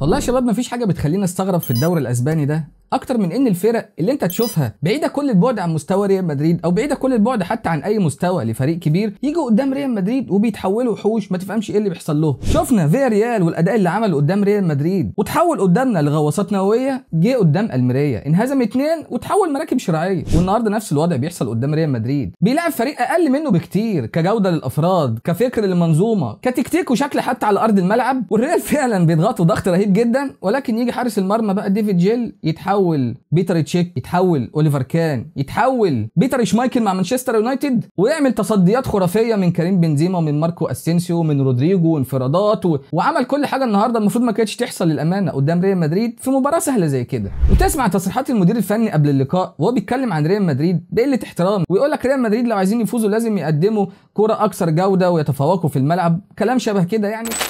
والله يا شباب مفيش حاجه بتخليني استغرب في الدوري الاسباني ده اكتر من ان الفرق اللي انت تشوفها بعيده كل البعد عن مستوى ريال مدريد او بعيده كل البعد حتى عن اي مستوى لفريق كبير يجوا قدام ريال مدريد وبيتحولوا وحوش ما تفهمش ايه اللي بيحصل لهم شفنا فيا ريال والاداء اللي عمله قدام ريال مدريد وتحول قدامنا لغواصات نوويه جه قدام الميريا انهزم اتنين وتحول مراكب شراعيه والنهارده نفس الوضع بيحصل قدام ريال مدريد بيلعب فريق اقل منه بكتير كجوده للافراد كفكر للمنظومه كتكتيك وشكل حتى على ارض الملعب والريال فعلا بيضغطوا ضغط رهيب جدا ولكن يجي حارس المرمى بقى ديفيد جيل يتحول يتحول بيتر تشيك يتحول اوليفر كان يتحول بيتر شمايكل مع مانشستر يونايتد ويعمل تصديات خرافيه من كريم بنزيما ومن ماركو اسينسيو ومن رودريجو وانفرادات و... وعمل كل حاجه النهارده المفروض ما كانتش تحصل للامانه قدام ريال مدريد في مباراه سهله زي كده وتسمع تصريحات المدير الفني قبل اللقاء وهو بيتكلم عن ريال مدريد بقله احترام ويقول لك ريال مدريد لو عايزين يفوزوا لازم يقدموا كره اكثر جوده ويتفوقوا في الملعب كلام شبه كده يعني